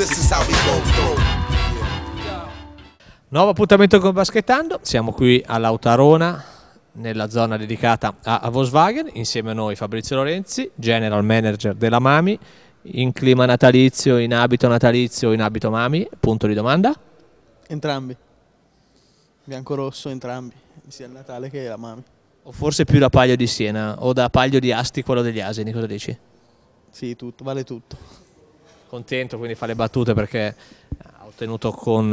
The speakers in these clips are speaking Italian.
This is how Nuovo appuntamento con Baschettando, siamo qui all'Autarona nella zona dedicata a Volkswagen, insieme a noi Fabrizio Lorenzi, General Manager della Mami, in clima natalizio, in abito natalizio, in abito Mami, punto di domanda? Entrambi, bianco-rosso entrambi, sia il Natale che la Mami. O forse più da Paglio di Siena o da Paglio di Asti, quello degli Asini, cosa dici? Sì, tutto, vale tutto contento quindi fa le battute perché ha ottenuto con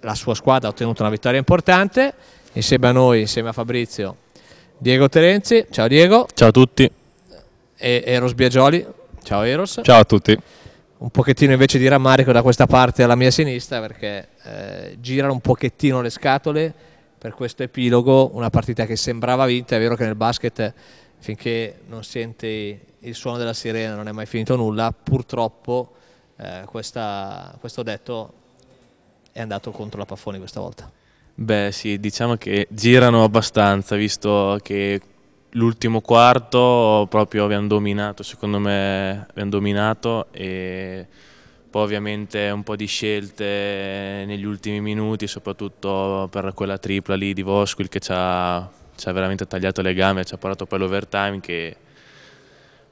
la sua squadra ha ottenuto una vittoria importante insieme a noi, insieme a Fabrizio Diego Terenzi, ciao Diego ciao a tutti e Eros Biagioli, ciao Eros ciao a tutti un pochettino invece di rammarico da questa parte alla mia sinistra perché eh, girano un pochettino le scatole per questo epilogo, una partita che sembrava vinta, è vero che nel basket finché non senti il suono della sirena non è mai finito nulla, purtroppo eh, questa, questo detto è andato contro la Paffoni questa volta. Beh sì, diciamo che girano abbastanza, visto che l'ultimo quarto proprio abbiamo dominato, secondo me abbiamo dominato e poi ovviamente un po' di scelte negli ultimi minuti, soprattutto per quella tripla lì di Vosquil che ci ha, ci ha veramente tagliato le gambe, ci ha portato poi l'overtime che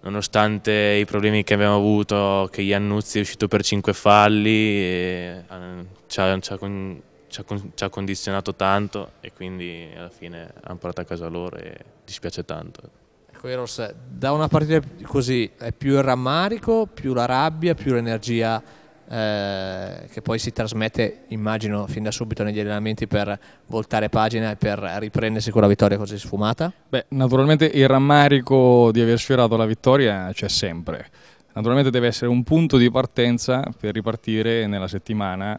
nonostante i problemi che abbiamo avuto, che Iannuzzi è uscito per 5 falli, eh, ci ha, ci, ha con, ci, ha, ci ha, condizionato tanto e quindi alla fine hanno portato a casa loro e dispiace tanto. Ecco Eros, eh, da una partita così è più il rammarico, più la rabbia, più l'energia eh, che poi si trasmette, immagino, fin da subito negli allenamenti per voltare pagina e per riprendersi con la vittoria così sfumata? Beh, naturalmente il rammarico di aver sfiorato la vittoria c'è sempre. Naturalmente deve essere un punto di partenza per ripartire nella settimana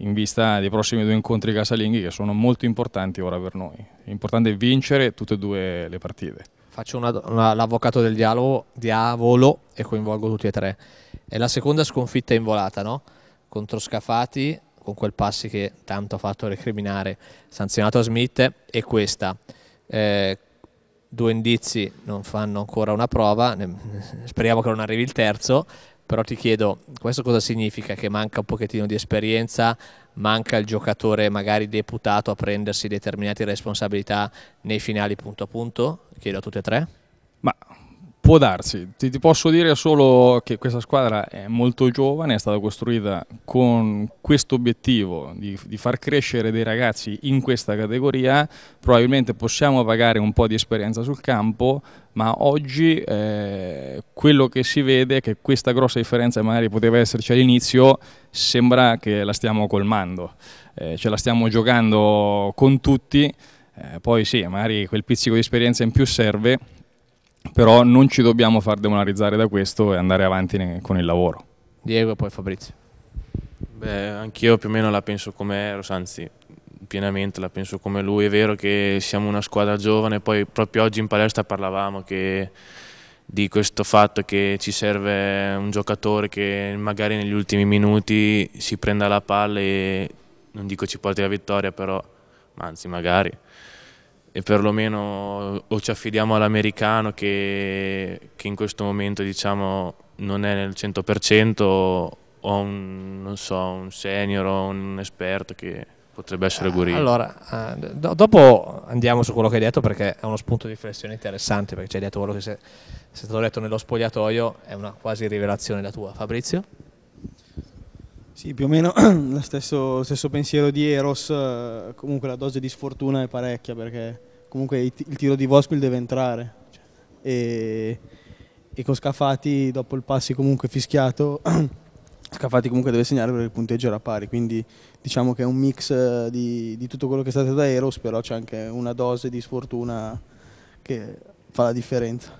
in vista dei prossimi due incontri casalinghi che sono molto importanti ora per noi. È importante vincere tutte e due le partite faccio una, una, l'avvocato del dialogo, diavolo, e coinvolgo tutti e tre. È la seconda sconfitta in volata, no? Contro Scafati, con quel passi che tanto ha fatto recriminare, sanzionato a Smith, e questa. Eh, due indizi non fanno ancora una prova, ne, speriamo che non arrivi il terzo, però ti chiedo, questo cosa significa? Che manca un pochettino di esperienza, manca il giocatore magari deputato a prendersi determinate responsabilità nei finali punto a punto? Chiedo a tutte e tre. Ma Può darsi, ti, ti, posso dire solo che questa squadra è molto giovane, è stata costruita con questo obiettivo di, di, far crescere dei ragazzi in questa categoria, probabilmente possiamo pagare un po' di esperienza sul campo, ma oggi eh, quello che si vede è che questa grossa differenza magari poteva esserci all'inizio, sembra che la stiamo colmando, eh, ce la stiamo giocando con tutti, eh, poi sì, magari quel pizzico di esperienza in più serve però non ci dobbiamo far demolarizzare da questo e andare avanti con il lavoro. Diego e poi Fabrizio. Beh, anch'io più o meno la penso come Eros, anzi pienamente la penso come lui. È vero che siamo una squadra giovane, poi proprio oggi in palestra parlavamo che di questo fatto che ci serve un giocatore che magari negli ultimi minuti si prenda la palla e non dico ci porti la vittoria, però anzi magari e perlomeno o ci affidiamo all'americano che, che, in questo momento diciamo, non è nel 100% o a un, so, un, senior o un esperto che potrebbe essere Guria. Allora, eh, do dopo andiamo su quello che hai detto perché è uno spunto di riflessione interessante perché ci hai detto quello che sei, sei stato detto nello spogliatoio è una quasi rivelazione la tua. Fabrizio? Sì, più o meno lo stesso, stesso pensiero di Eros, eh, comunque la dose di sfortuna è parecchia perché comunque il tiro di Vosquil deve entrare e, e con Scafati dopo il passi comunque fischiato Scafati comunque deve segnare perché il punteggio era pari, quindi diciamo che è un mix eh, di, di tutto quello che è stato da Eros, però c'è anche una dose di sfortuna che fa la differenza.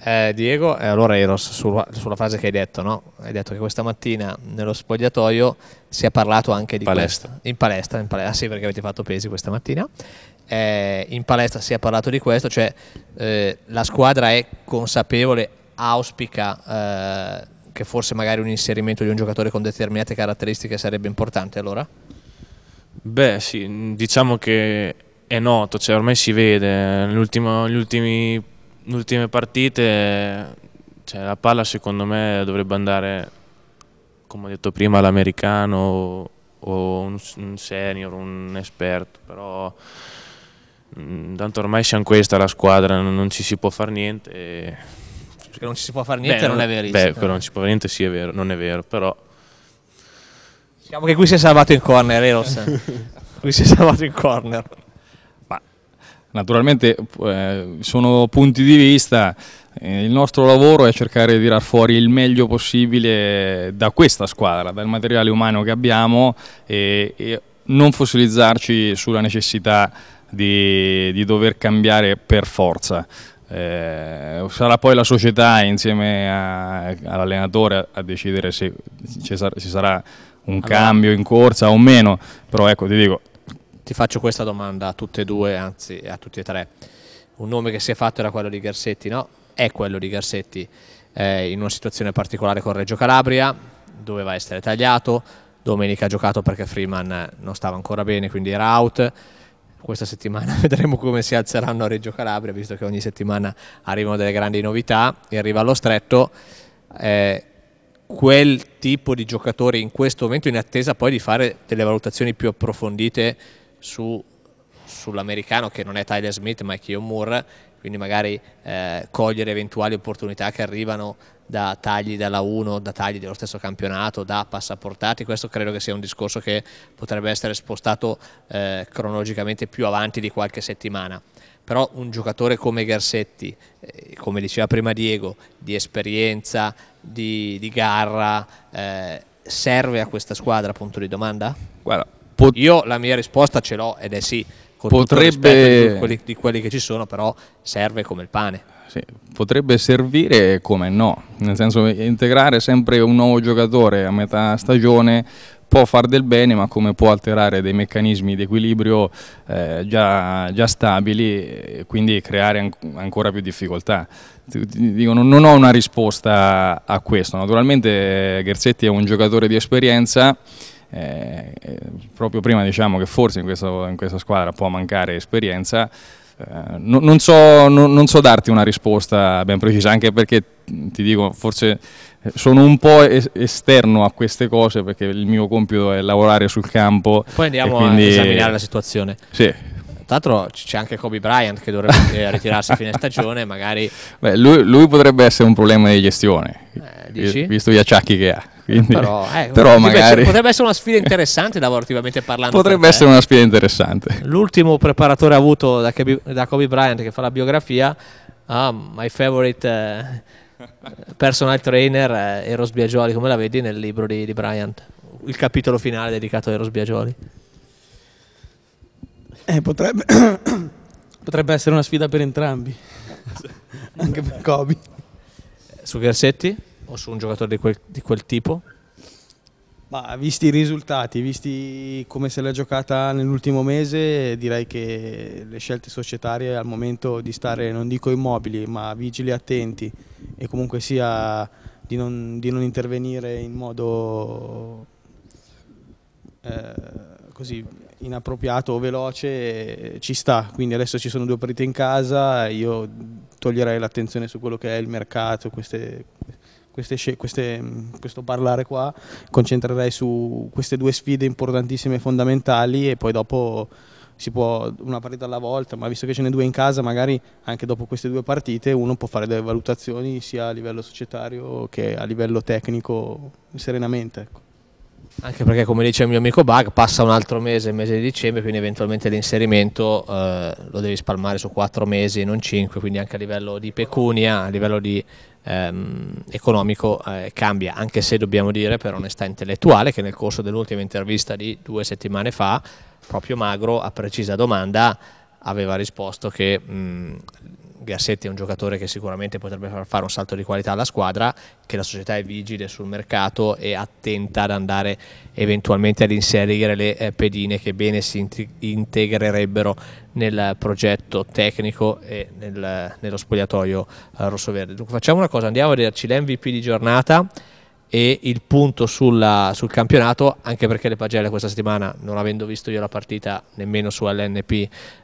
Eh, Diego, eh, allora Eros, sulla, sulla, frase che hai detto, no? hai detto che questa mattina nello spogliatoio si è parlato anche di palestra. Questo. In palestra, in palestra, ah sì perché avete fatto pesi questa mattina, eh, in palestra si è parlato di questo, cioè eh, la squadra è consapevole, auspica eh, che forse magari un inserimento di un giocatore con determinate caratteristiche sarebbe importante allora? Beh sì, diciamo che è noto, cioè ormai si vede, le ultime partite cioè, la palla secondo me dovrebbe andare, come ho detto prima, all'americano o un senior, un esperto, però Mm, tanto ormai siamo questa la squadra, non ci si può fare niente. E... Perché non ci si può fare niente beh, non, è verissimo. Beh, però non ci può fare niente sì è vero, non è vero, però... Diciamo che qui si è salvato in corner, Eros. Eh, qui si è salvato in corner. Ma, naturalmente eh, sono punti di vista, eh, il nostro lavoro è cercare di tirar fuori il meglio possibile da questa squadra, dal materiale umano che abbiamo e, e non fossilizzarci sulla necessità di, di dover cambiare per forza. Eh, sarà poi la società insieme all'allenatore a decidere se ci, sar ci sarà un allora, cambio in corsa o meno, però ecco ti dico... Ti faccio questa domanda a tutte e due, anzi a tutti e tre. Un nome che si è fatto era quello di Garsetti, no? È quello di Garsetti eh, in una situazione particolare con Reggio Calabria, doveva essere tagliato, domenica ha giocato perché Freeman non stava ancora bene, quindi era out questa settimana vedremo come si alzeranno a Reggio Calabria, visto che ogni settimana arrivano delle grandi novità, e arriva allo stretto. Eh, quel tipo di giocatore in questo momento in attesa poi di fare delle valutazioni più approfondite su, sull'americano che non è Tyler Smith ma è Keon Moore quindi magari eh, cogliere eventuali opportunità che arrivano da tagli dalla 1, da tagli dello stesso campionato, da passaportati, questo credo che sia un discorso che potrebbe essere spostato eh, cronologicamente più avanti di qualche settimana. Però un giocatore come Garsetti, eh, come diceva prima Diego, di esperienza, di, di garra, eh, serve a questa squadra? Punto di domanda? Guarda, Io la mia risposta ce l'ho ed è sì, con potrebbe... tutto il rispetto di quelli, di quelli che ci sono, però serve come il pane sì. potrebbe servire come no, nel senso integrare sempre un nuovo giocatore a metà stagione può far del bene ma come può alterare dei meccanismi di equilibrio eh, già, già, stabili e quindi creare an ancora più difficoltà. Dicono, non ho una risposta a questo, naturalmente eh, Gerzetti è un giocatore di esperienza, eh, eh, proprio prima diciamo che forse in, questo, in questa squadra può mancare esperienza, eh, no, non, so, no, non, so, darti una risposta ben precisa, anche perché ti dico, forse eh, sono un po' es- esterno a queste cose perché il mio compito è lavorare sul campo. Poi andiamo quindi... a esaminare la situazione. Sì. Tra l'altro c'è anche Kobe Bryant che dovrebbe eh, ritirarsi a fine stagione, magari... Beh, lui, lui, potrebbe essere un problema di gestione. Eh Dici? Visto gli acciacchi che ha. Quindi, però, eh, però magari... potrebbe essere una sfida interessante lavorativamente parlando. Potrebbe essere una sfida interessante. L'ultimo preparatore avuto da, Kobe, da Kobe Bryant che fa la biografia, ah, my favorite eh, personal trainer, eh, Eros Biagioli, come la vedi nel libro di, di Bryant, il capitolo finale dedicato a Eros Biagioli. Eh, potrebbe, potrebbe essere una sfida per entrambi, anche per Kobe. Su Gersetti? o su un giocatore di quel, di quel tipo? Ma visti i risultati, visti come se l'è giocata nell'ultimo mese, direi che le scelte societarie al momento di stare, non dico immobili, ma vigili e attenti e comunque sia di non, di non intervenire in modo eh, così inappropriato o veloce ci sta. Quindi adesso ci sono due partite in casa, io toglierei l'attenzione su quello che è il mercato, queste, queste, queste, mm, questo parlare qua, concentrerei su queste due sfide importantissime e fondamentali e poi dopo si può una partita alla volta, ma visto che ce ne due in casa, magari anche dopo queste due partite uno può fare delle valutazioni sia a livello societario che a livello tecnico serenamente. Ecco. Anche perché come dice il mio amico Bug passa un altro mese, il mese di dicembre, quindi eventualmente l'inserimento eh, lo devi spalmare su quattro mesi, e non cinque, quindi anche a livello di pecunia, a livello di ehm, economico eh, cambia, anche se dobbiamo dire per onestà intellettuale che nel corso dell'ultima intervista di due settimane fa, proprio Magro a precisa domanda aveva risposto che mh, mm, Gassetti è un giocatore che sicuramente potrebbe far fare un salto di qualità alla squadra, che la società è vigile sul mercato e attenta ad andare eventualmente ad inserire le eh, pedine che bene si integrerebbero nel progetto tecnico e nel, nello spogliatoio eh, rosso-verde. Dunque facciamo una cosa, andiamo a vederci l'MVP di giornata e il punto sulla, sul campionato, anche perché le pagelle questa settimana, non avendo visto io la partita nemmeno su LNP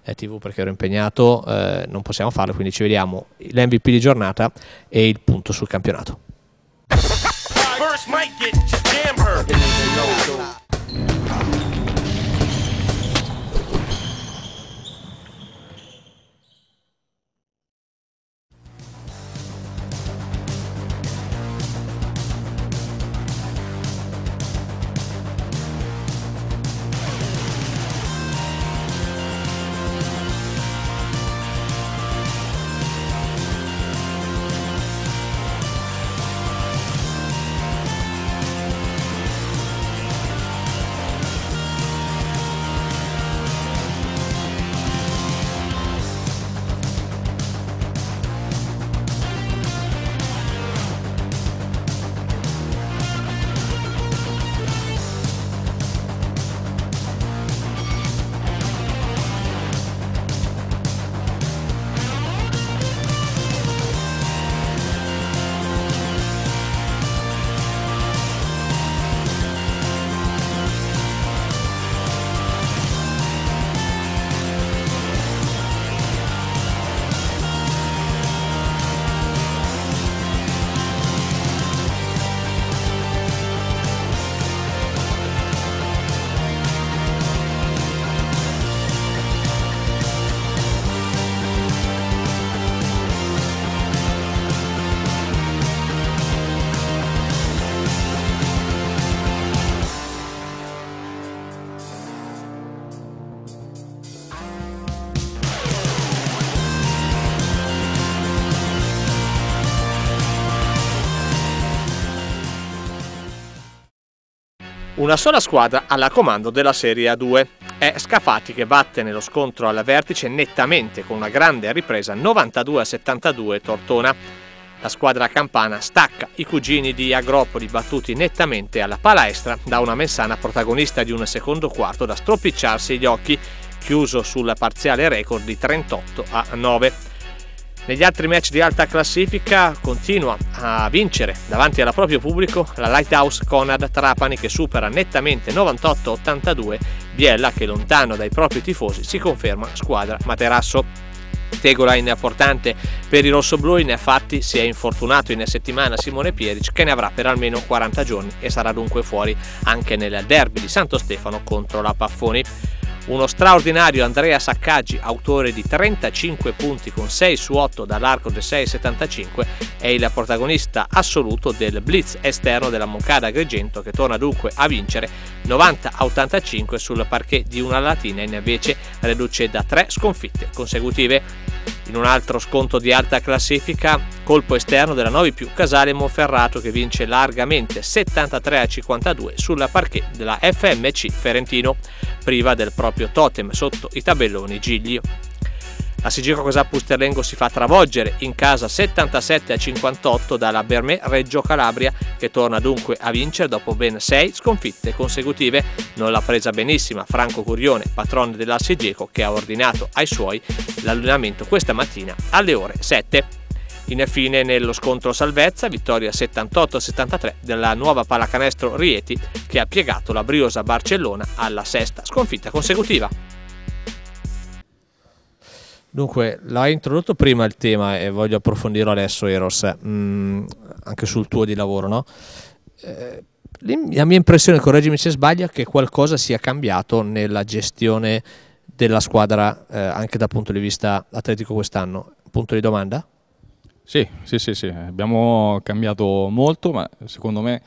eh, TV perché ero impegnato, eh, non possiamo farlo, quindi ci vediamo l'MVP di giornata e il punto sul campionato. una sola squadra alla comando della Serie A2. È Scafati che batte nello scontro alla vertice nettamente con una grande ripresa 92-72 Tortona. La squadra campana stacca i cugini di Agropoli battuti nettamente alla palestra da una mensana protagonista di un secondo quarto da stropicciarsi gli occhi, chiuso sul parziale record di 38 a 9. Negli altri match di alta classifica continua a vincere davanti al proprio pubblico la Lighthouse Conad Trapani che supera nettamente 98-82 Biella che lontano dai propri tifosi si conferma squadra materasso. Tegola è importante per i rossoblù, infatti si è infortunato in settimana Simone Pieric che ne avrà per almeno 40 giorni e sarà dunque fuori anche nel derby di Santo Stefano contro la Paffoni. Uno straordinario Andrea Saccaggi, autore di 35 punti con 6 su 8 dall'arco del 6,75, è il protagonista assoluto del blitz esterno della Moncada Agrigento che torna dunque a vincere 90-85 sul parquet di una Latina e invece reduce da 3 sconfitte consecutive. In un altro sconto di alta classifica, colpo esterno della 9 più Casale Monferrato che vince largamente 73 a 52 sulla parquet della FMC Ferentino, priva del proprio totem sotto i tabelloni Giglio. La Sigiro Cosà Pusterlengo si fa travolgere in casa 77 a 58 dalla Bermè Reggio Calabria che torna dunque a vincere dopo ben 6 sconfitte consecutive. Non l'ha presa benissima Franco Curione, patrone della Sigeco che ha ordinato ai suoi l'allenamento questa mattina alle ore 7. Infine nello scontro salvezza, vittoria 78-73 della nuova pallacanestro Rieti che ha piegato la briosa Barcellona alla sesta sconfitta consecutiva. Dunque, l'hai introdotto prima il tema e voglio approfondirlo adesso, Eros, eh, mm, anche sul tuo di lavoro, no? Eh, la mia impressione, correggimi se sbaglio, è che qualcosa sia cambiato nella gestione della squadra eh, anche dal punto di vista atletico quest'anno. Punto di domanda? Sì, sì, sì, sì. abbiamo cambiato molto, ma secondo me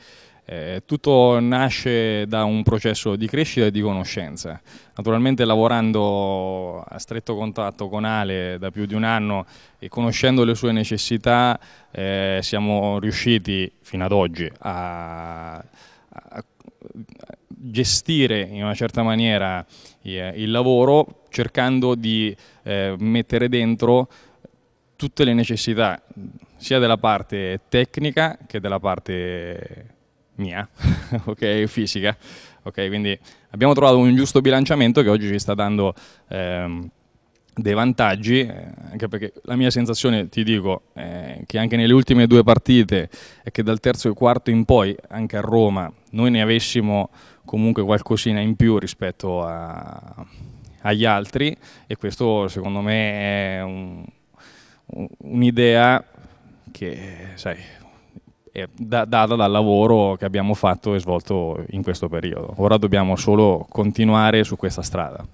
eh, tutto nasce da un processo di crescita e di conoscenza. Naturalmente lavorando a stretto contatto con Ale da più di un anno e conoscendo le sue necessità eh, siamo riusciti fino ad oggi a, a gestire in una certa maniera eh, il lavoro cercando di eh, mettere dentro tutte le necessità sia della parte tecnica che della parte mia, ok, fisica. Ok, quindi abbiamo trovato un giusto bilanciamento che oggi ci sta dando ehm, dei vantaggi, eh, anche perché la mia sensazione, ti dico, eh, che anche nelle ultime due partite e che dal terzo e quarto in poi, anche a Roma, noi ne avessimo comunque qualcosina in più rispetto a, agli altri e questo secondo me è un'idea un che, sai, da, data dal lavoro che abbiamo fatto e svolto in questo periodo. Ora dobbiamo solo continuare su questa strada.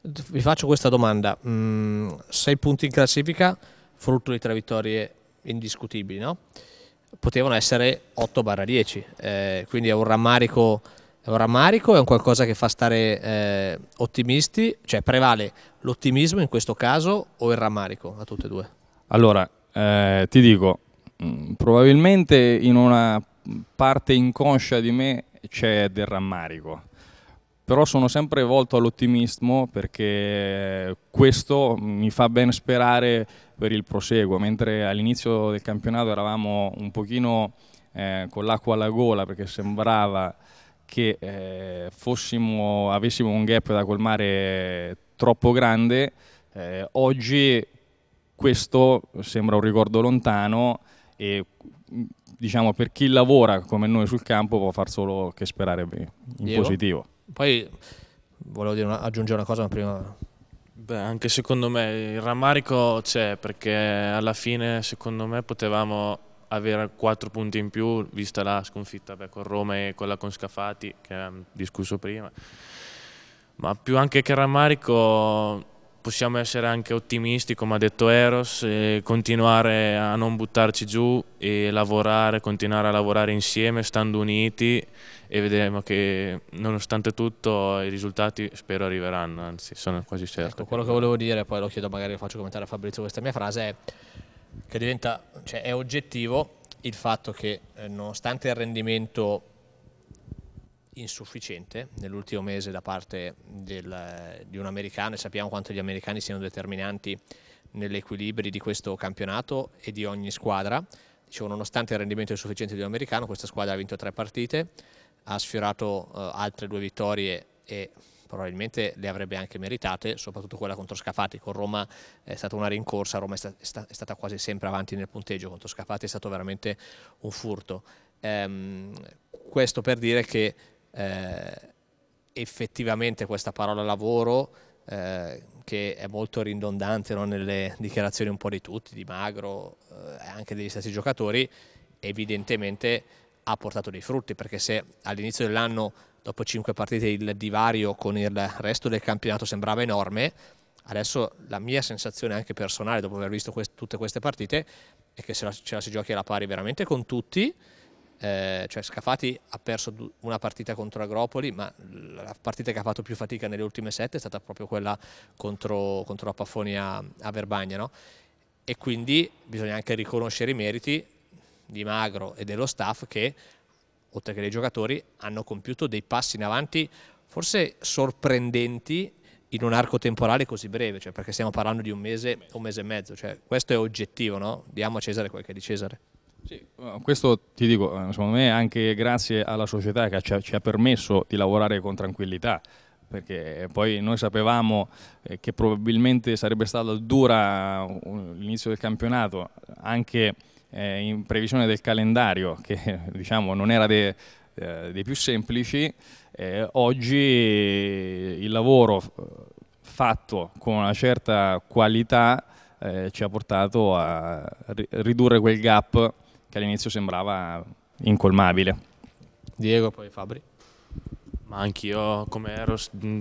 Vi faccio questa domanda. Mm, sei punti in classifica, frutto di tre vittorie indiscutibili, no? potevano essere 8-10, eh, quindi è un rammarico è un rammarico, è un qualcosa che fa stare eh, ottimisti, cioè prevale l'ottimismo in questo caso o il rammarico a tutte e due? Allora, eh, ti dico, Mm, probabilmente in una parte inconscia di me c'è del rammarico, però sono sempre volto all'ottimismo perché questo mi fa ben sperare per il proseguo, mentre all'inizio del campionato eravamo un pochino eh, con l'acqua alla gola perché sembrava che eh, fossimo, avessimo un gap da colmare troppo grande, eh, oggi questo sembra un ricordo lontano e mm, diciamo per chi lavora come noi sul campo può far solo che sperare in Diego. positivo. Poi volevo una, aggiungere una cosa prima. Beh, anche secondo me il rammarico c'è perché alla fine secondo me potevamo avere quattro punti in più vista la sconfitta beh, con Roma e quella con Scafati che abbiamo discusso prima. Ma più anche che rammarico possiamo essere anche ottimisti, come ha detto Eros, e continuare a non buttarci giù e lavorare, continuare a lavorare insieme, stando uniti e vedremo che nonostante tutto i risultati spero arriveranno, anzi sono quasi certo. Ecco, quello che volevo dire, poi lo chiedo magari, lo faccio commentare a Fabrizio questa mia frase, è che diventa, cioè, è oggettivo il fatto che eh, nonostante il rendimento insufficiente nell'ultimo mese da parte del, di un americano e sappiamo quanto gli americani siano determinanti negli equilibri di questo campionato e di ogni squadra. Dicevo, nonostante il rendimento insufficiente di un americano, questa squadra ha vinto tre partite, ha sfiorato eh, altre due vittorie e probabilmente le avrebbe anche meritate, soprattutto quella contro Scafati. Con Roma è stata una rincorsa, Roma è, sta è stata quasi sempre avanti nel punteggio, contro Scafati è stato veramente un furto. Ehm, questo per dire che eh, effettivamente questa parola lavoro eh, che è molto ridondante no? nelle dichiarazioni un po' di tutti, di Magro eh, e eh, anche degli stessi giocatori, evidentemente ha portato dei frutti perché se all'inizio dell'anno dopo cinque partite il divario con il resto del campionato sembrava enorme, adesso la mia sensazione anche personale dopo aver visto quest tutte queste partite è che se la, ce la si giochi alla pari veramente con tutti, eh, cioè Scafati ha perso una partita contro Agropoli, ma la partita che ha fatto più fatica nelle ultime sette è stata proprio quella contro, contro la Paffonia a Verbagna, no? e quindi bisogna anche riconoscere i meriti di Magro e dello staff che, oltre che dei giocatori, hanno compiuto dei passi in avanti forse sorprendenti in un arco temporale così breve, cioè perché stiamo parlando di un mese, un mese e mezzo, cioè questo è oggettivo, no? diamo a Cesare quel che è di Cesare. Sì, questo ti dico, eh, secondo me anche grazie alla società che ci ha, ci ha permesso di lavorare con tranquillità, perché poi noi sapevamo eh, che probabilmente sarebbe stata dura l'inizio del campionato, anche eh, in previsione del calendario, che diciamo non era dei, dei più semplici, oggi il lavoro fatto con una certa qualità ci ha portato a ridurre quel gap che all'inizio sembrava incolmabile. Diego, poi Fabri. Ma anch'io come ero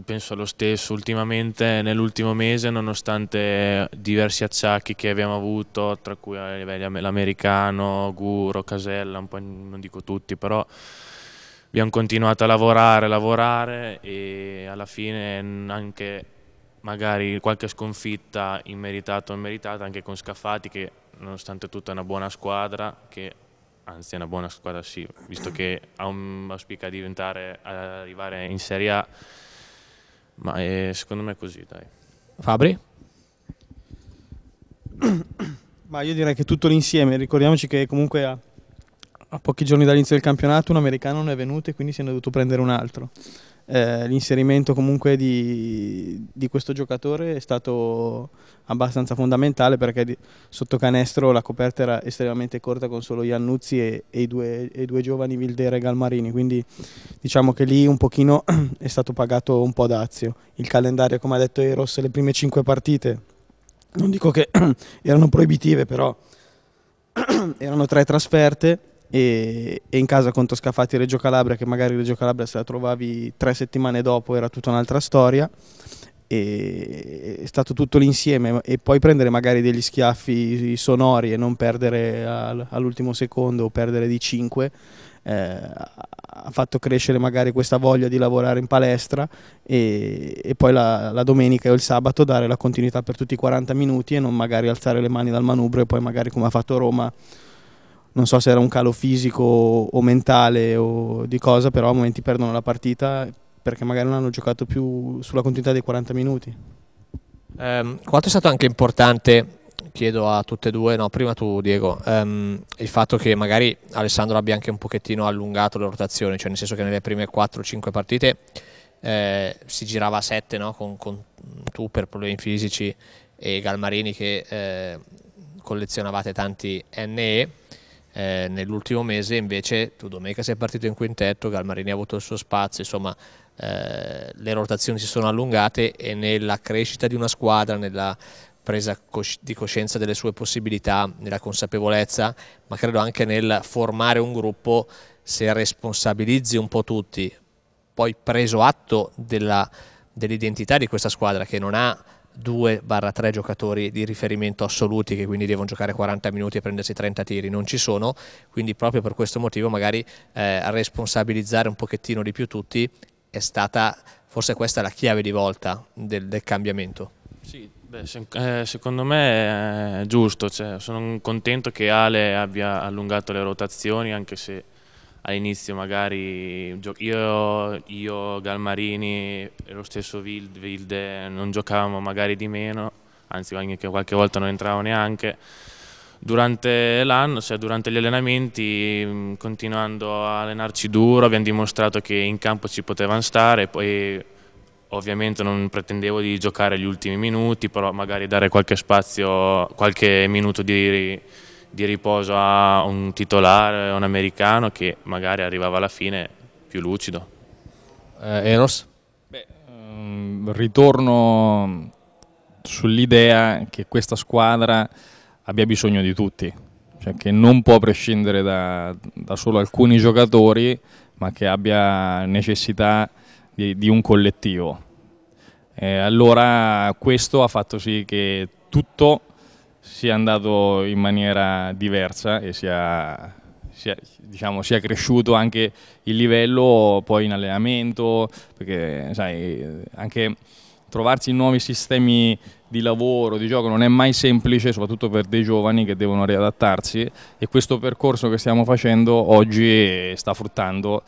penso lo stesso, ultimamente nell'ultimo mese nonostante diversi acciacchi che abbiamo avuto, tra cui l'americano, Guro, Casella, un po' non dico tutti, però abbiamo continuato a lavorare, lavorare e alla fine anche magari qualche sconfitta immeritata o immeritata anche con Scaffati che nonostante tutto è una buona squadra che anzi è una buona squadra sì, visto che auspica diventare arrivare in Serie A, ma è, secondo me è così, dai. Fabri? ma io direi che tutto l'insieme, ricordiamoci che comunque a, a pochi giorni dall'inizio del campionato un americano non è venuto e quindi si è dovuto prendere un altro. Eh, l'inserimento comunque di, di, questo giocatore è stato abbastanza fondamentale perché di, sotto canestro la coperta era estremamente corta con solo Iannuzzi e, e, i, due, e i, due, giovani Vildere e Galmarini, quindi diciamo che lì un pochino è stato pagato un po' d'azio. Il calendario, come ha detto Eros, le prime cinque partite, non dico che erano proibitive, però erano tre trasferte e, e in casa contro Scafati Reggio Calabria che magari Reggio Calabria se la trovavi tre settimane dopo era tutta un'altra storia e è stato tutto l'insieme e poi prendere magari degli schiaffi sonori e non perdere all'ultimo secondo o perdere di 5 eh, ha fatto crescere magari questa voglia di lavorare in palestra e, e poi la, la, domenica o il sabato dare la continuità per tutti i 40 minuti e non magari alzare le mani dal manubrio e poi magari come ha fatto Roma non so se era un calo fisico o mentale o di cosa, però a momenti perdono la partita perché magari non hanno giocato più sulla continuità dei 40 minuti. Um, quanto è stato anche importante, chiedo a tutte e due, no, prima tu Diego, um, il fatto che magari Alessandro abbia anche un pochettino allungato le rotazioni, cioè nel senso che nelle prime 4-5 partite eh, si girava a 7 no, con, con, tu per problemi fisici e Galmarini che eh, collezionavate tanti NE eh, nell'ultimo mese invece tu domenica sei partito in quintetto, Galmarini ha avuto il suo spazio, insomma eh, le rotazioni si sono allungate e nella crescita di una squadra, nella presa di coscienza delle sue possibilità, nella consapevolezza, ma credo anche nel formare un gruppo, se responsabilizzi un po' tutti, poi preso atto dell'identità dell di questa squadra che non ha 2-3 giocatori di riferimento assoluti che quindi devono giocare 40 minuti e prendersi 30 tiri, non ci sono, quindi proprio per questo motivo magari eh, responsabilizzare un pochettino di più tutti è stata forse questa la chiave di volta del, del cambiamento. Sì, beh, eh, secondo me è giusto, cioè, sono contento che Ale abbia allungato le rotazioni anche se all'inizio magari io, io, Galmarini e lo stesso Wilde non giocavamo magari di meno, anzi qualche volta non entravo neanche. Durante l'anno, cioè durante gli allenamenti, mm, continuando a allenarci duro, abbiamo dimostrato che in campo ci potevano stare, poi ovviamente non pretendevo di giocare gli ultimi minuti, però magari dare qualche spazio, qualche minuto di di riposo a un titolare, un americano che magari arrivava alla fine più lucido. Eh, Eros? Beh, um, ritorno sull'idea che questa squadra abbia bisogno di tutti, cioè che non può prescindere da, da solo alcuni giocatori, ma che abbia necessità di, di un collettivo. Eh, allora questo ha fatto sì che tutto sia andato in maniera diversa e sia, sia, diciamo, sia cresciuto anche il livello poi in allenamento, perché sai, anche trovarsi in nuovi sistemi di lavoro, di gioco, non è mai semplice, soprattutto per dei giovani che devono riadattarsi e questo percorso che stiamo facendo oggi sta fruttando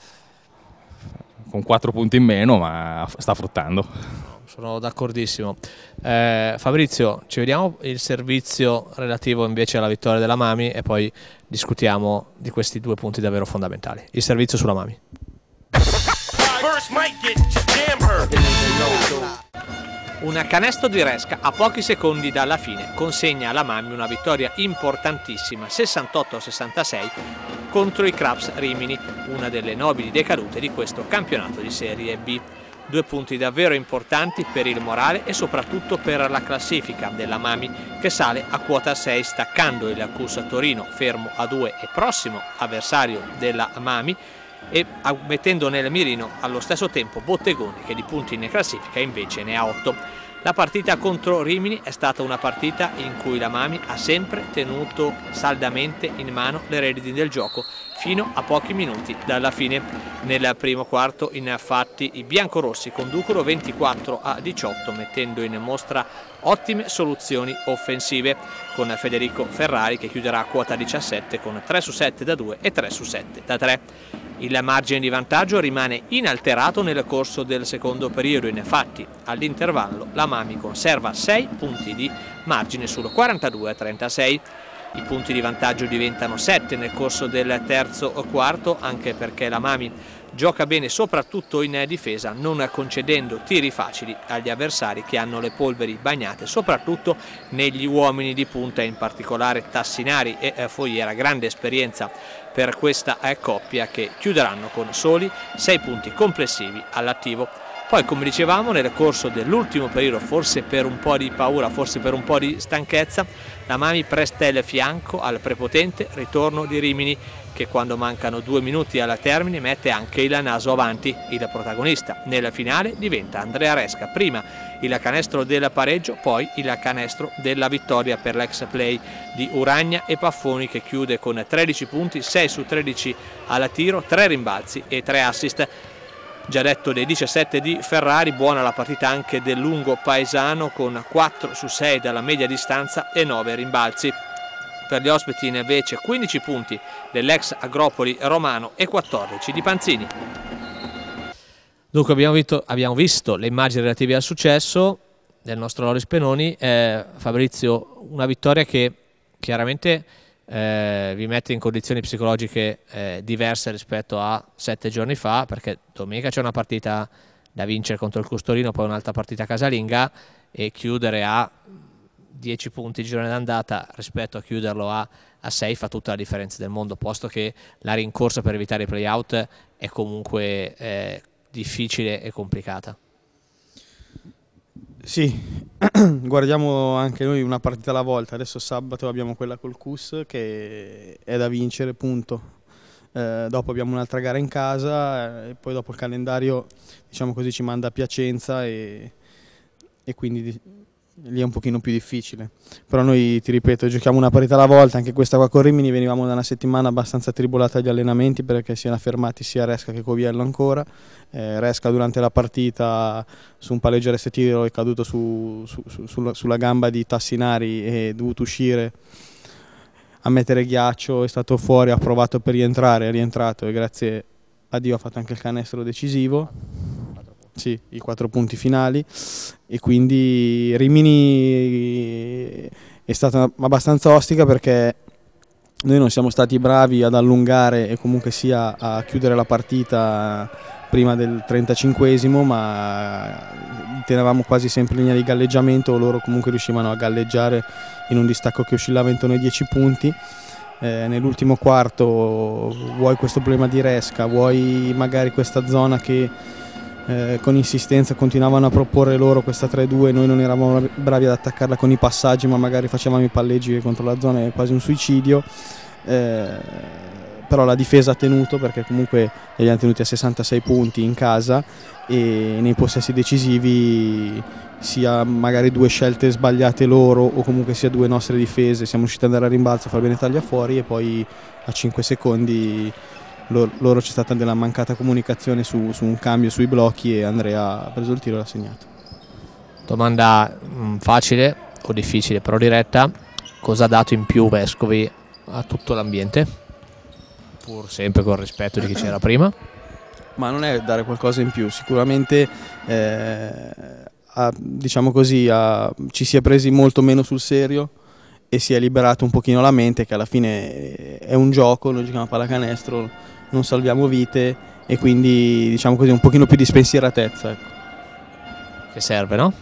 con quattro punti in meno, ma sta fruttando sono d'accordissimo. Eh, Fabrizio, ci vediamo il servizio relativo invece alla vittoria della Mami e poi discutiamo di questi due punti davvero fondamentali. Il servizio sulla Mami. Un canestro di Resca a pochi secondi dalla fine consegna alla Mami una vittoria importantissima 68-66 contro i Craps Rimini, una delle nobili decadute di questo campionato di Serie B. Due punti davvero importanti per il morale e soprattutto per la classifica della Mami che sale a quota 6 staccando il Cus Torino fermo a 2 e prossimo avversario della Mami e mettendo nel mirino allo stesso tempo Bottegoni che di punti in classifica invece ne ha 8. La partita contro Rimini è stata una partita in cui la Mami ha sempre tenuto saldamente in mano le redini del gioco fino a pochi minuti dalla fine. Nel primo quarto infatti i biancorossi conducono 24 a 18 mettendo in mostra ottime soluzioni offensive con Federico Ferrari che chiuderà a quota 17 con 3 su 7 da 2 e 3 su 7 da 3. Il margine di vantaggio rimane inalterato nel corso del secondo periodo, infatti all'intervallo la Mami conserva 6 punti di margine sul 42 36. I punti di vantaggio diventano 7 nel corso del terzo o quarto, anche perché la Mami gioca bene soprattutto in difesa, non concedendo tiri facili agli avversari che hanno le polveri bagnate, soprattutto negli uomini di punta, in particolare Tassinari e eh, Fogliera, grande esperienza per questa eh, coppia che chiuderanno con soli 6 punti complessivi all'attivo. Poi come dicevamo nel corso dell'ultimo periodo, forse per un po' di paura, forse per un po' di stanchezza, la Mami presta il fianco al prepotente ritorno di Rimini che quando mancano due minuti alla termine mette anche il naso avanti. Il protagonista nella finale diventa Andrea Resca, prima il canestro del pareggio, poi il canestro della vittoria per l'ex play di Uragna e Paffoni che chiude con 13 punti, 6 su 13 alla tiro, 3 rimbalzi e 3 assist già detto dei 17 di Ferrari, buona la partita anche del lungo paesano con 4 su 6 dalla media distanza e 9 rimbalzi. Per gli ospiti invece 15 punti dell'ex Agropoli romano e 14 di Panzini. Dunque abbiamo visto, abbiamo visto le immagini relative al successo del nostro Loris Penoni, eh, Fabrizio una vittoria che chiaramente eh, vi mette in condizioni psicologiche eh, diverse rispetto a sette giorni fa, perché domenica c'è una partita da vincere contro il Custorino, poi un'altra partita casalinga e chiudere a 10 punti il girone d'andata rispetto a chiuderlo a, a 6 fa tutta la differenza del mondo, posto che la rincorsa per evitare i playout è comunque eh, difficile e complicata. Sì, guardiamo anche noi una partita alla volta. Adesso sabato abbiamo quella col CUS che è da vincere, punto. Eh, dopo abbiamo un'altra gara in casa eh, e poi dopo il calendario diciamo così, ci manda a Piacenza e, e quindi lì è un pochino più difficile. Però noi, ti ripeto, giochiamo una parità alla volta, anche questa qua con Rimini venivamo da una settimana abbastanza tribolata agli allenamenti perché si erano fermati sia Resca che Coviello ancora. Eh, Resca durante la partita su un palleggio rest è caduto su, su, su, sulla, sulla gamba di Tassinari e è dovuto uscire a mettere ghiaccio, è stato fuori, ha provato per rientrare, è rientrato e grazie a Dio ha fatto anche il canestro decisivo. Sì, i quattro punti finali e quindi Rimini è stata abbastanza ostica perché noi non siamo stati bravi ad allungare e comunque sia a chiudere la partita prima del 35esimo ma tenevamo quasi sempre in linea di galleggiamento loro comunque riuscivano a galleggiare in un distacco che oscillava intorno ai 10 punti eh, nell'ultimo quarto vuoi questo problema di resca vuoi magari questa zona che eh, con insistenza continuavano a proporre loro questa 3-2, noi non eravamo bravi ad attaccarla con i passaggi ma magari facevamo i palleggi contro la zona è quasi un suicidio. Eh, però la difesa ha tenuto perché comunque li abbiamo tenuti a 66 punti in casa e nei possessi decisivi sia magari due scelte sbagliate loro o comunque sia due nostre difese siamo riusciti ad andare a rimbalzo, a far bene taglia fuori e poi a 5 secondi loro, loro c'è stata della mancata comunicazione su, su, un cambio sui blocchi e Andrea ha preso il tiro e l'ha segnato. Domanda mm, facile o difficile però diretta, cosa ha dato in più Vescovi a tutto l'ambiente? Pur sempre con rispetto di chi c'era prima. Ma non è dare qualcosa in più, sicuramente eh, a, diciamo così, a, ci si è presi molto meno sul serio e si è liberato un pochino la mente che alla fine eh, è un gioco, noi giochiamo a pallacanestro, non salviamo vite e quindi diciamo così un pochino più di spensieratezza. Ecco. Che serve, no?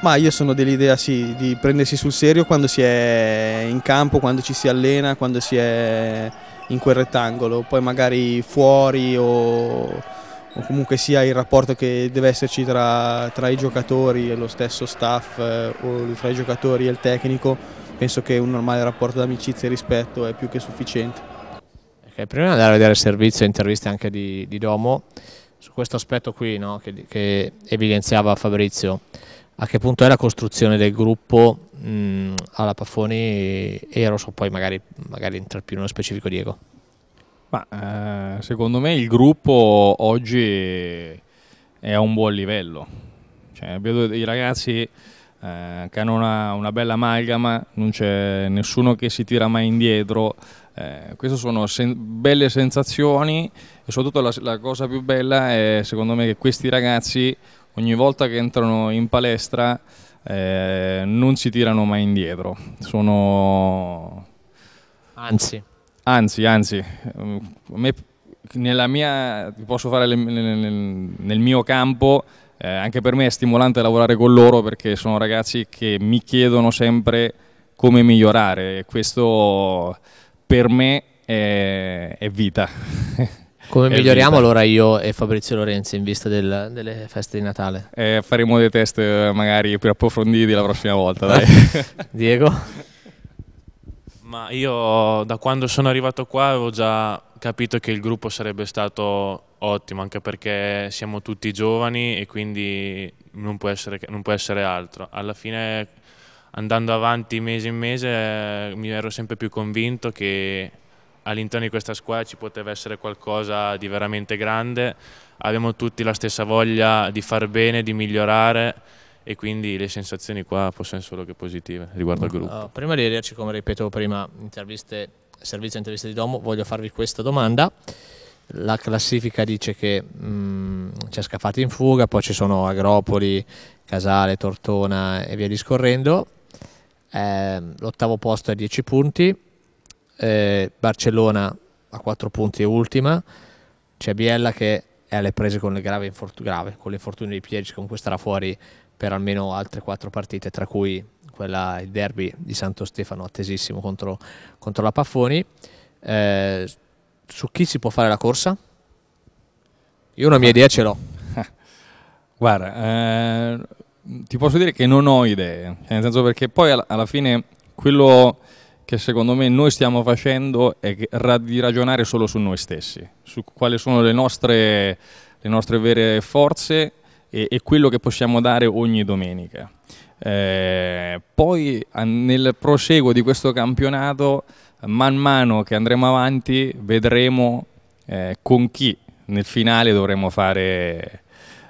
Ma io sono dell'idea sì, di prendersi sul serio quando si è in campo, quando ci si allena, quando si è in quel rettangolo, poi magari fuori o, o comunque sia il rapporto che deve esserci tra, tra i giocatori e lo stesso staff eh, o tra i giocatori e il tecnico, penso che un normale rapporto d'amicizia e rispetto è più che sufficiente. Okay, eh, prima di andare a vedere il servizio, interviste anche di, di Domo, su questo aspetto qui no, che, che, evidenziava Fabrizio, a che punto è la costruzione del gruppo mh, alla Paffoni e Eros o poi magari, magari entra più nello specifico Diego? Ma, eh, secondo me il gruppo oggi è a un buon livello, cioè, vedo dei ragazzi eh, che hanno una, una bella amalgama, non c'è nessuno che si tira mai indietro, eh, queste sono sen- belle sensazioni e soprattutto la, la, cosa più bella è secondo me che questi ragazzi ogni volta che entrano in palestra eh, non si tirano mai indietro. Sono... Anzi. Anzi, anzi. Ehm, me, nella mia, posso fare le, nel, nel mio campo eh, anche per me è stimolante lavorare con loro perché sono ragazzi che mi chiedono sempre come migliorare e questo per me è, è vita. Come miglioriamo allora io e Fabrizio Lorenzi in vista del, delle feste di Natale? Eh, faremo dei test magari più approfonditi la prossima volta, dai. Diego? Ma io da quando sono arrivato qua avevo già capito che il gruppo sarebbe stato ottimo, anche perché siamo tutti giovani e quindi non può essere, non può essere altro. Alla fine andando avanti mese in mese eh, mi ero sempre più convinto che all'interno di questa squadra ci poteva essere qualcosa di veramente grande, abbiamo tutti la stessa voglia di far bene, di migliorare e quindi le sensazioni qua possono essere solo che positive riguardo al gruppo. prima di vederci, come ripeto prima, interviste, servizio interviste di Domo, voglio farvi questa domanda. La classifica dice che ci mm, c'è Scaffati in fuga, poi ci sono Agropoli, Casale, Tortona e via discorrendo eh, l'ottavo posto a 10 punti, eh, Barcellona a 4 punti è ultima, c'è Biella che è alle prese con le gravi infort- grave, con l'infortunio dei piedi, comunque starà fuori per almeno altre 4 partite, tra cui quella, il derby di Santo Stefano attesissimo contro, contro la Paffoni. Eh, su chi si può fare la corsa? Io una mia idea ce l'ho. Guarda, eh, Mm, ti posso dire che non ho idee, cioè, nel senso perché poi alla fine quello che secondo me noi stiamo facendo è di ragionare solo su noi stessi, su quali sono le nostre, le nostre vere forze e, e, quello che possiamo dare ogni domenica. Eh, poi nel proseguo di questo campionato, man mano che andremo avanti, vedremo eh, con chi nel finale dovremo fare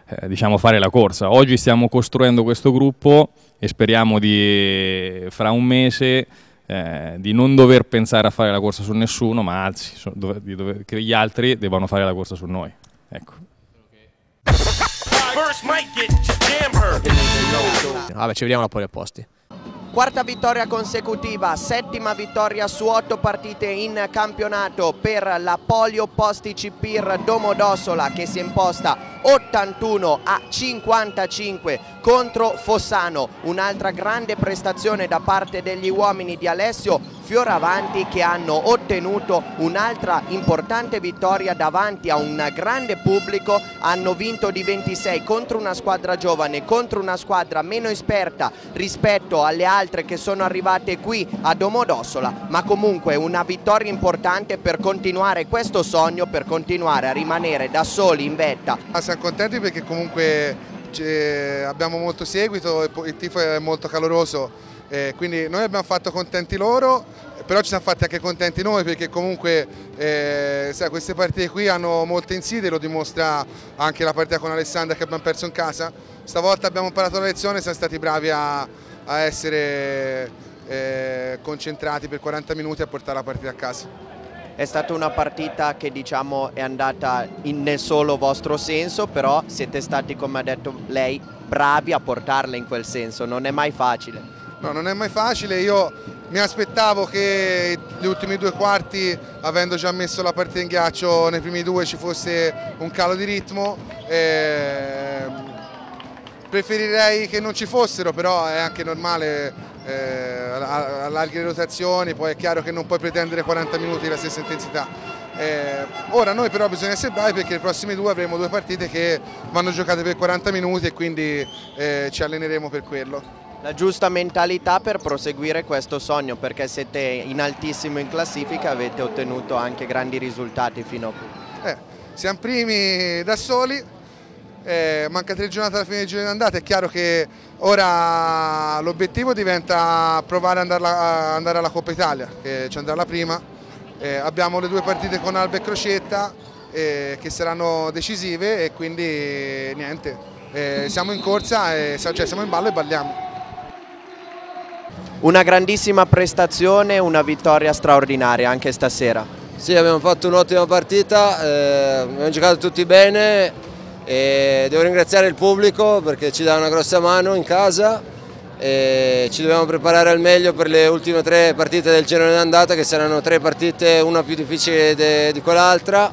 eh, diciamo fare la corsa. Oggi stiamo costruendo questo gruppo e speriamo di fra un mese eh, di non dover pensare a fare la corsa su nessuno, ma anzi so, dove, dove, che gli altri debbano fare la corsa su noi. Ecco. Vabbè, ci vediamo alla pole apposti. Quarta vittoria consecutiva, settima vittoria su otto partite in campionato per la Polio Posti Cipir Domodossola che si è imposta 81 a 55 contro Fossano, un'altra grande prestazione da parte degli uomini di Alessio Fioravanti che hanno ottenuto un'altra importante vittoria davanti a un grande pubblico, hanno vinto di 26 contro una squadra giovane, contro una squadra meno esperta rispetto alle altre che sono arrivate qui a Domodossola, ma comunque una vittoria importante per continuare questo sogno, per continuare a rimanere da soli in vetta siamo contenti perché comunque eh, abbiamo molto seguito, il tifo è molto caloroso, eh, quindi noi abbiamo fatto contenti loro, però ci siamo fatti anche contenti noi perché comunque eh, sai, queste partite qui hanno molte insidie, lo dimostra anche la partita con Alessandra che abbiamo perso in casa, stavolta abbiamo imparato la lezione siamo stati bravi a, a essere eh, concentrati per 40 minuti a portare la partita a casa. È stata una partita che diciamo è andata in nel solo vostro senso, però siete stati, come ha detto lei, bravi a portarla in quel senso, non è mai facile. No, non è mai facile, io mi aspettavo che gli ultimi due quarti, avendo già messo la partita in ghiaccio, nei primi due ci fosse un calo di ritmo. E... Ehm, preferirei che non ci fossero, però è anche normale eh, allarghi le rotazioni, poi è chiaro che non puoi pretendere 40 minuti la stessa intensità. Eh, ora noi però bisogna essere bravi perché le prossime due avremo due partite che vanno giocate per 40 minuti e quindi eh, ci alleneremo per quello. La giusta mentalità per proseguire questo sogno perché siete in altissimo in classifica avete ottenuto anche grandi risultati fino a qui. Eh, siamo primi da soli, eh, manca tre giornate alla fine del giorno andata, è chiaro che ora l'obiettivo diventa provare ad andare alla Coppa Italia, che ci andrà la prima. Eh, abbiamo le due partite con Alba e Crocetta eh, che saranno decisive e quindi niente, eh, siamo in corsa, e, cioè siamo in ballo e balliamo. Una grandissima prestazione, una vittoria straordinaria anche stasera. Sì, abbiamo fatto un'ottima partita, eh, abbiamo giocato tutti bene, e devo ringraziare il pubblico perché ci dà una grossa mano in casa e ci dobbiamo preparare al meglio per le ultime tre partite del girone d'andata che saranno tre partite, una più difficile di quell'altra.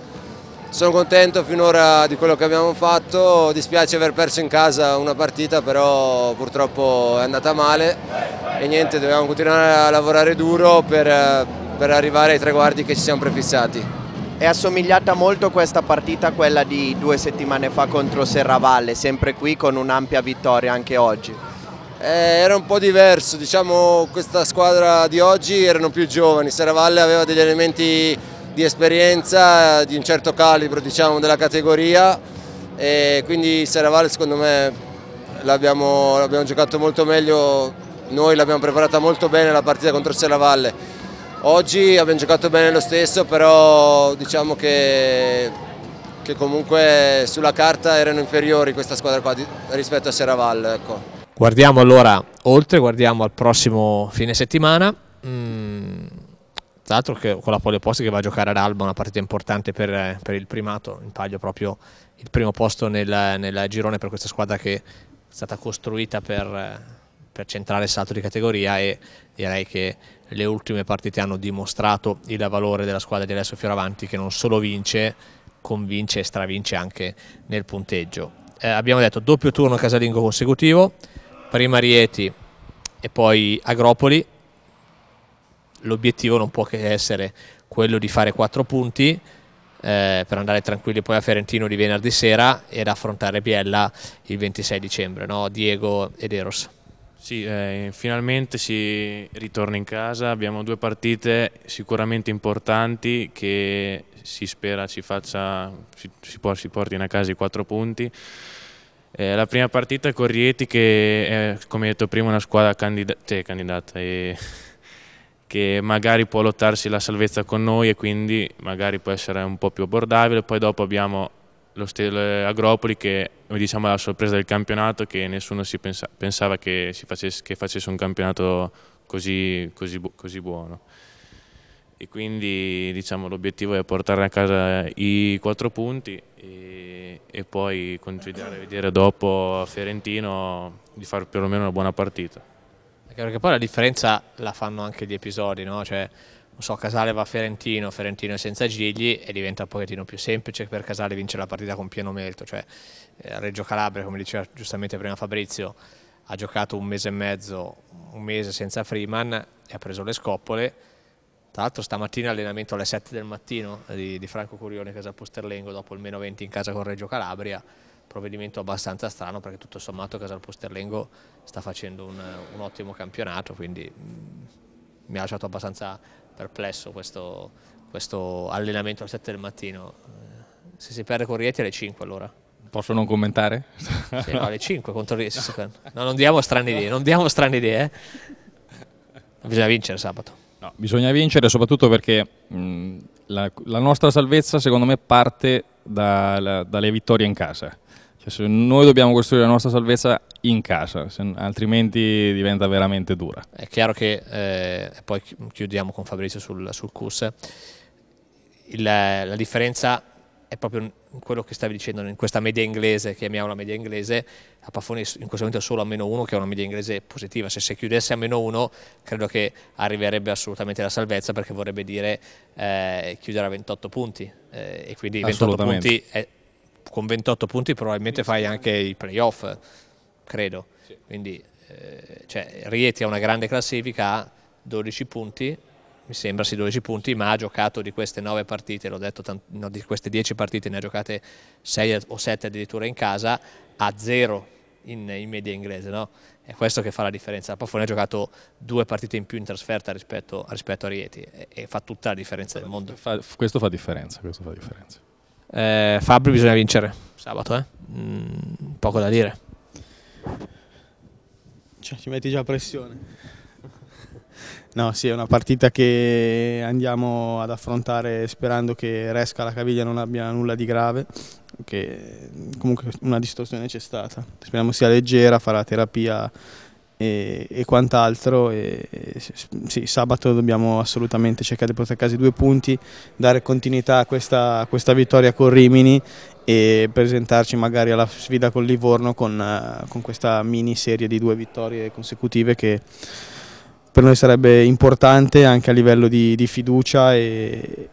Sono contento finora di quello che abbiamo fatto, dispiace aver perso in casa una partita però purtroppo è andata male e niente, dobbiamo continuare a lavorare duro per, per arrivare ai traguardi che ci siamo prefissati è assomigliata molto questa partita a quella di due settimane fa contro Serravalle, sempre qui con un'ampia vittoria anche oggi. Eh, era un po' diverso, diciamo questa squadra di oggi erano più giovani, Serravalle aveva degli elementi di esperienza di un certo calibro diciamo, della categoria e quindi Serravalle secondo me l'abbiamo giocato molto meglio, noi l'abbiamo preparata molto bene la partita contro Serravalle Oggi abbiamo giocato bene lo stesso, però diciamo che, che comunque sulla carta erano inferiori questa squadra qua rispetto a Serravalle. Ecco. Guardiamo allora oltre, guardiamo al prossimo fine settimana. Mm, tra l'altro con la Polioposti che va a giocare ad Alba, una partita importante per, per il primato, in taglio proprio il primo posto nel, nel girone per questa squadra che è stata costruita per, per centrare il salto di categoria e direi che le ultime partite hanno dimostrato il valore della squadra di Alessio Fioravanti che non solo vince, convince e stravince anche nel punteggio. Eh, abbiamo detto doppio turno casalingo consecutivo, prima Rieti e poi Agropoli, l'obiettivo non può che essere quello di fare quattro punti eh, per andare tranquilli poi a Ferentino di venerdì sera ed affrontare Biella il 26 dicembre, no? Diego ed Eros. Sì, eh, finalmente si ritorna in casa, abbiamo due partite sicuramente importanti che si spera ci faccia, si, si, può, si portino a casa i quattro punti. Eh, la prima partita con Rieti che è, come detto prima, una squadra candida cioè, candidata e che magari può lottarsi la salvezza con noi e quindi magari può essere un po' più abbordabile. Poi dopo abbiamo lo Stelle Agropoli che diciamo, è la sorpresa del campionato che nessuno pensa, pensava che, facesse, che, facesse, un campionato così, così, così buono e quindi diciamo, l'obiettivo è portare a casa i quattro punti e, e poi a vedere dopo a Fiorentino di fare perlomeno una buona partita. Perché poi la differenza la fanno anche gli episodi, no? cioè, so, Casale va a Ferentino, Ferentino è senza Gigli e diventa un pochettino più semplice per Casale vincere la partita con pieno melto, cioè eh, Reggio Calabria, come diceva giustamente prima Fabrizio, ha giocato un mese e mezzo, un mese senza Freeman e ha preso le scoppole. Tra l'altro stamattina allenamento alle 7 del mattino di, di Franco Curione casa Posterlengo dopo il meno 20 in casa con Reggio Calabria, provvedimento abbastanza strano perché tutto sommato Casal Posterlengo sta facendo un, un ottimo campionato, quindi mh, mm, mi ha lasciato abbastanza perplesso questo, questo allenamento alle 7 del mattino. Eh, se si perde con Rieti alle 5 allora. Posso non commentare? Sì, no, alle 5 contro Rieti. No, non diamo strane idee, non diamo strane idee. Eh. Bisogna vincere sabato. No, bisogna vincere soprattutto perché mh, mm, la, la, nostra salvezza secondo me parte da, la, dalle vittorie in casa. Cioè, noi dobbiamo costruire la nostra salvezza in casa, altrimenti diventa veramente dura. È chiaro che, eh, poi chiudiamo con Fabrizio sul, sul CUS, Il, la differenza è proprio quello che stavi dicendo in questa media inglese, chiamiamola media inglese, a Paffoni in questo momento è solo a meno 1 che è una media inglese positiva, se si chiudesse a meno 1 credo che arriverebbe assolutamente la salvezza perché vorrebbe dire eh, chiudere a 28 punti eh, e quindi 28 punti è con 28 punti probabilmente fai anche i playoff, credo. Quindi eh, cioè, Rieti ha una grande classifica, ha 12 punti, mi sembra sì 12 punti, ma ha giocato di queste 9 partite, l'ho detto, no, di queste 10 partite ne ha giocate 6 o 7 addirittura in casa, a 0 in, in, media inglese, no? È questo che fa la differenza. Pafone ha giocato due partite in più in trasferta rispetto, rispetto a Rieti e, e, fa tutta la differenza del mondo. Fa, questo, fa differenza, questo fa differenza. Eh, Fabri bisogna vincere sabato, eh? Mm, poco da dire. Cioè, ci metti già pressione. No, sì, è una partita che andiamo ad affrontare sperando che Resca la caviglia non abbia nulla di grave, che comunque una distorsione c'è stata. Speriamo sia leggera, farà terapia e, e quant'altro. E, sì, sabato dobbiamo assolutamente cercare di portare a casa i due punti, dare continuità a questa, a questa vittoria con Rimini e presentarci magari alla sfida con Livorno con, eh, con questa mini serie di due vittorie consecutive che per noi sarebbe importante anche a livello di, di fiducia e,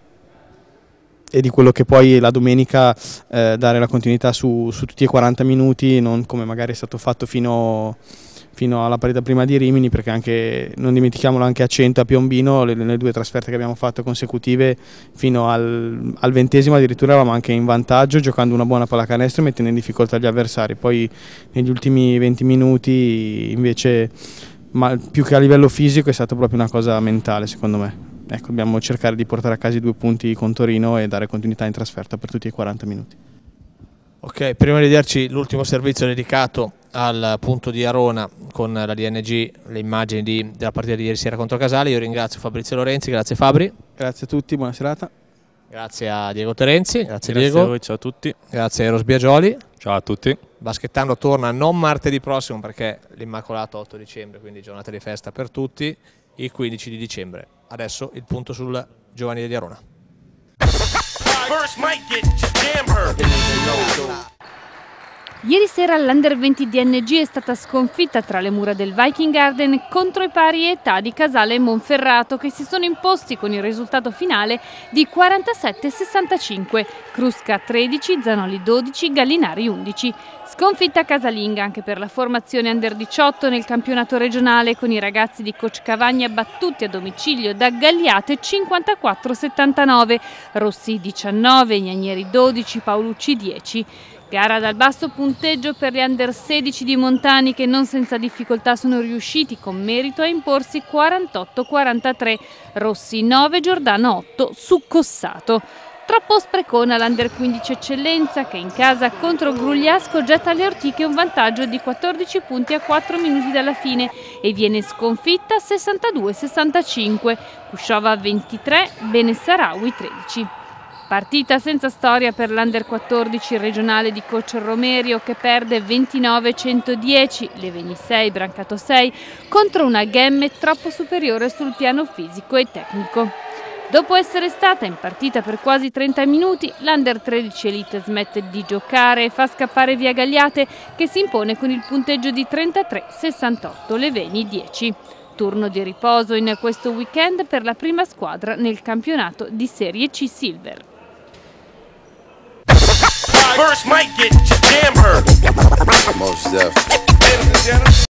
e di quello che poi la domenica eh, dare la continuità su, su tutti i 40 minuti, non come magari è stato fatto fino a fino alla partita prima di Rimini perché anche, non dimentichiamolo anche a 100 a Piombino nelle due trasferte che abbiamo fatto consecutive fino al, al ventesimo addirittura eravamo anche in vantaggio giocando una buona pallacanestro e mettendo in difficoltà gli avversari poi negli ultimi 20 minuti invece ma più che a livello fisico è stata proprio una cosa mentale secondo me ecco, dobbiamo cercare di portare a casa i due punti con Torino e dare continuità in trasferta per tutti i 40 minuti Ok, prima di darci l'ultimo servizio dedicato al punto di Arona con la DNG le immagini di, della partita di ieri sera contro Casale. Io ringrazio Fabrizio Lorenzi, grazie Fabri. Grazie a tutti, buona serata. Grazie a Diego Terenzi, grazie, grazie Diego. A voi, ciao a tutti. Grazie a Eros Biagioli. Ciao a tutti. Baschettando torna non martedì prossimo perché l'immacolato 8 dicembre, quindi giornata di festa per tutti, il 15 di dicembre. Adesso il punto sul Giovanni di Arona. Ieri sera l'Under 20 DNG è stata sconfitta tra le mura del Viking Garden contro i pari età di Casale e Monferrato che si sono imposti con il risultato finale di 47-65, Crusca 13, Zanoli 12, Gallinari 11. Sconfitta casalinga anche per la formazione Under 18 nel campionato regionale con i ragazzi di Coach Cavagna battuti a domicilio da Galliate 54-79, Rossi 19, Gnanieri 12, Paolucci 10. Gara dal basso punteggio per gli under 16 di Montani che non senza difficoltà sono riusciti con merito a imporsi 48-43, Rossi 9, Giordano 8 su Cossato. Troppo sprecona l'under 15 eccellenza che in casa contro Grugliasco getta alle ortiche un vantaggio di 14 punti a 4 minuti dalla fine e viene sconfitta 62-65, Cusciova 23, Benessarawi 13. Partita senza storia per l'Under 14 regionale di Coach Romerio che perde 29-110, Leveni 6, Brancato 6 contro una Gemme troppo superiore sul piano fisico e tecnico. Dopo essere stata in partita per quasi 30 minuti, l'Under 13 Elite smette di giocare e fa scappare via Gagliate che si impone con il punteggio di 33-68, Leveni 10 turno di riposo in questo weekend per la prima squadra nel campionato di Serie C Silver. First, might get you damn hurt. Most stuff.